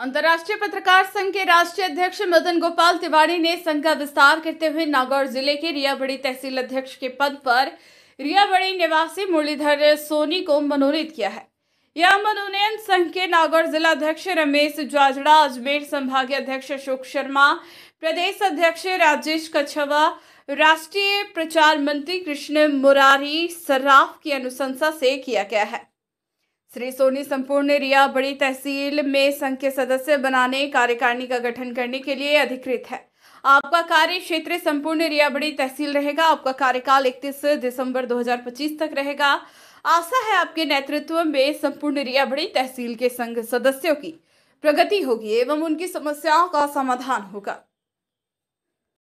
अंतर्राष्ट्रीय पत्रकार संघ के राष्ट्रीय अध्यक्ष मदन गोपाल तिवारी ने संघ का विस्तार करते हुए नागौर जिले के रियाबड़ी तहसील अध्यक्ष के पद पर रियाबड़ी निवासी मुरलीधर सोनी को मनोनीत किया है यह मनोनयन संघ के नागौर जिला अध्यक्ष रमेश जाजड़ा अजमेर संभागीय अध्यक्ष अशोक शर्मा प्रदेश अध्यक्ष राजेश कछवा राष्ट्रीय प्रचार मंत्री कृष्ण मुरारी सर्राफ की अनुशंसा से किया गया है श्री सोनी संपूर्ण रिया बड़ी तहसील में संघ के सदस्य बनाने कार्यकारिणी का गठन करने के लिए अधिकृत है आपका कार्य क्षेत्र संपूर्ण रिया बड़ी तहसील रहेगा आपका कार्यकाल 31 दिसंबर 2025 तक रहेगा आशा है आपके नेतृत्व में संपूर्ण रिया बड़ी तहसील के संघ सदस्यों की प्रगति होगी एवं उनकी समस्याओं का समाधान होगा